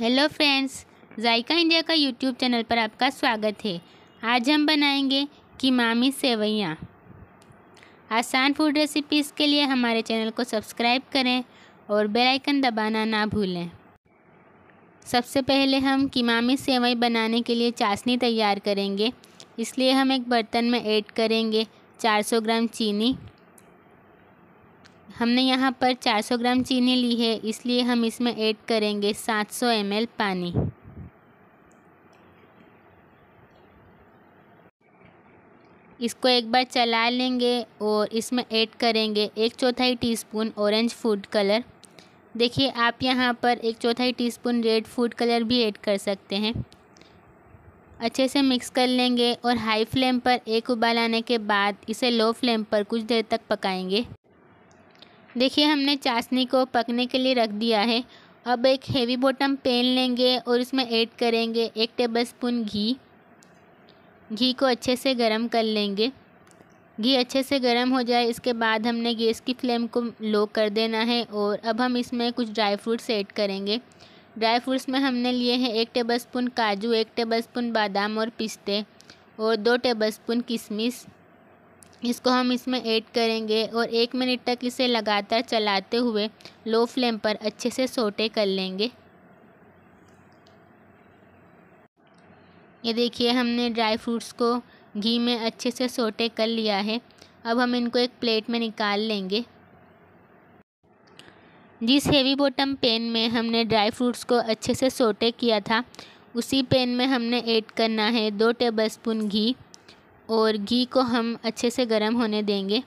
hello friends Zayka India का YouTube channel पर आपका स्वागत है आज हम बनाएंगे किमामी सेवैयाँ आसान फूड रेसिपीज़ के लिए हमारे चैनल को सब्सक्राइब करें और बेल आइकन दबाना ना भूलें सबसे पहले हम किमामी सेवई बनाने के लिए चाशनी तैयार करेंगे इसलिए हम एक बर्तन में ऐड करेंगे 400 ग्राम चीनी हमने यहाँ पर 400 ग्राम चीनी ली है इसलिए हम इसमें ऐड करेंगे 700 सौ पानी इसको एक बार चला लेंगे और इसमें ऐड करेंगे एक चौथाई टीस्पून ऑरेंज फूड कलर देखिए आप यहाँ पर एक चौथाई टीस्पून रेड फूड कलर भी ऐड कर सकते हैं अच्छे से मिक्स कर लेंगे और हाई फ्लेम पर एक उबाल आने के बाद इसे लो फ्लेम पर कुछ देर तक पकाएंगे देखिए हमने चाशनी को पकने के लिए रख दिया है अब एक हेवी बॉटम पेन लेंगे और उसमें ऐड करेंगे एक टेबलस्पून घी घी को अच्छे से गर्म कर लेंगे घी अच्छे से गर्म हो जाए इसके बाद हमने गैस की फ्लेम को लो कर देना है और अब हम इसमें कुछ ड्राई फ्रूट्स ऐड करेंगे ड्राई फ्रूट्स में हमने लिए हैं एक टेबलस्पून काजू एक टेबलस्पून बादाम और पिस्ते और दो टेबलस्पून किशमिश इसको हम इसमें ऐड करेंगे और एक मिनट तक इसे लगातार चलाते हुए लो फ्लेम पर अच्छे से सोटे कर लेंगे ये देखिए हमने ड्राई फ्रूट्स को घी में अच्छे से सोटे कर लिया है अब हम इनको एक प्लेट में निकाल लेंगे जिस हेवी बॉटम पेन में हमने ड्राई फ्रूट्स को अच्छे से सोटे किया था उसी पेन में हमने ऐड करना है दो टेबलस्पून घी और घी को हम अच्छे से गर्म होने देंगे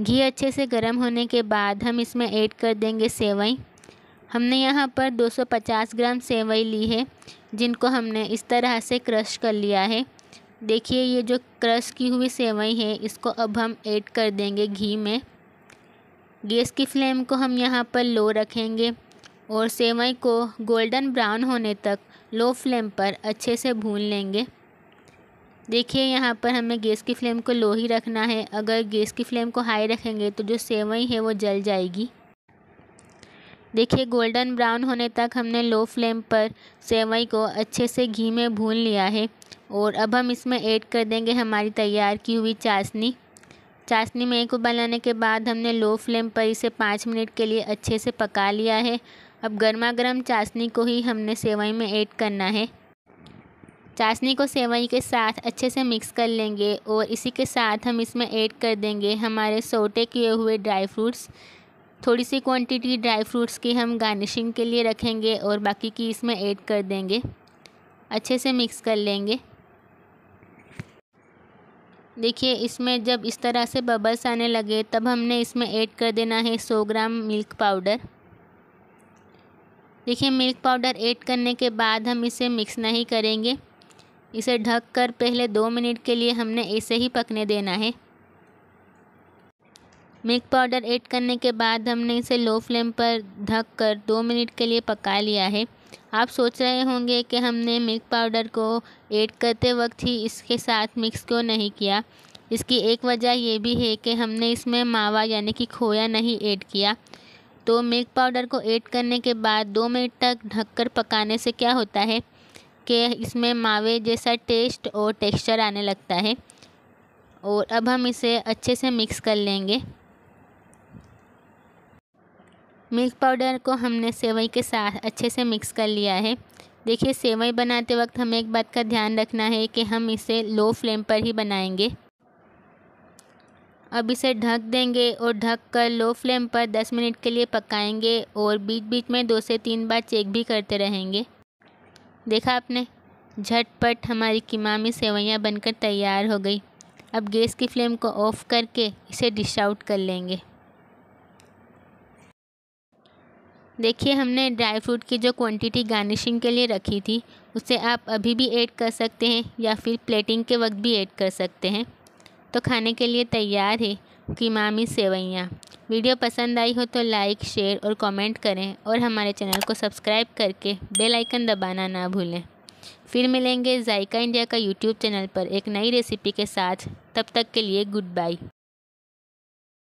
घी अच्छे से गर्म होने के बाद हम इसमें ऐड कर देंगे सेवई हमने यहाँ पर 250 ग्राम सेवई ली है जिनको हमने इस तरह से क्रश कर लिया है देखिए ये जो क्रश की हुई सेवई है इसको अब हम ऐड कर देंगे घी में गैस की फ्लेम को हम यहाँ पर लो रखेंगे और सेवई को गोल्डन ब्राउन होने तक लो फ्लेम पर अच्छे से भून लेंगे देखिए यहाँ पर हमें गैस की फ्लेम को लो ही रखना है अगर गैस की फ्लेम को हाई रखेंगे तो जो सेवई है वो जल जाएगी देखिए गोल्डन ब्राउन होने तक हमने लो फ्लेम पर सेवई को अच्छे से घी में भून लिया है और अब हम इसमें ऐड कर देंगे हमारी तैयार की हुई चाशनी चाशनी में एक उबलाने के बाद हमने लो फ्लेम पर इसे पाँच मिनट के लिए अच्छे से पका लिया है अब गर्मा गर्म चाशनी को ही हमने सेवई में ऐड करना है चाशनी को सेवई के साथ अच्छे से मिक्स कर लेंगे और इसी के साथ हम इसमें ऐड कर देंगे हमारे सोटे किए हुए ड्राई फ्रूट्स थोड़ी सी क्वांटिटी ड्राई फ्रूट्स की हम गार्निशिंग के लिए रखेंगे और बाकी की इसमें ऐड कर देंगे अच्छे से मिक्स कर लेंगे देखिए इसमें जब इस तरह से बबल्स आने लगे तब हमने इसमें ऐड कर देना है 100 ग्राम मिल्क पाउडर देखिए मिल्क पाउडर ऐड करने के बाद हम इसे मिक्स नहीं करेंगे इसे ढक कर पहले दो मिनट के लिए हमने ऐसे ही पकने देना है मिल्क पाउडर ऐड करने के बाद हमने इसे लो फ्लेम पर ढक कर दो मिनट के लिए पका लिया है आप सोच रहे होंगे कि हमने मिल्क पाउडर को ऐड करते वक्त ही इसके साथ मिक्स क्यों नहीं किया इसकी एक वजह यह भी है कि हमने इसमें मावा यानी कि खोया नहीं ऐड किया तो मिल्क पाउडर को ऐड करने के बाद दो मिनट तक ढककर पकाने से क्या होता है कि इसमें मावे जैसा टेस्ट और टेक्सचर आने लगता है और अब हम इसे अच्छे से मिक्स कर लेंगे मिल्क पाउडर को हमने सेवई के साथ अच्छे से मिक्स कर लिया है देखिए सेवई बनाते वक्त हमें एक बात का ध्यान रखना है कि हम इसे लो फ्लेम पर ही बनाएंगे अब इसे ढक देंगे और ढक कर लो फ्लेम पर 10 मिनट के लिए पकाएंगे और बीच बीच में दो से तीन बार चेक भी करते रहेंगे देखा आपने झटपट हमारी किमामी सेवैयाँ बनकर तैयार हो गई अब गैस की फ्लेम को ऑफ़ करके इसे डिश आउट कर लेंगे देखिए हमने ड्राई फ्रूट की जो क्वांटिटी गार्निशिंग के लिए रखी थी उसे आप अभी भी ऐड कर सकते हैं या फिर प्लेटिंग के वक्त भी ऐड कर सकते हैं तो खाने के लिए तैयार है कीमामी सेवैयाँ वीडियो पसंद आई हो तो लाइक शेयर और कमेंट करें और हमारे चैनल को सब्सक्राइब करके बेल आइकन दबाना ना भूलें फिर मिलेंगे जायका इंडिया का यूट्यूब चैनल पर एक नई रेसिपी के साथ तब तक के लिए गुड बाय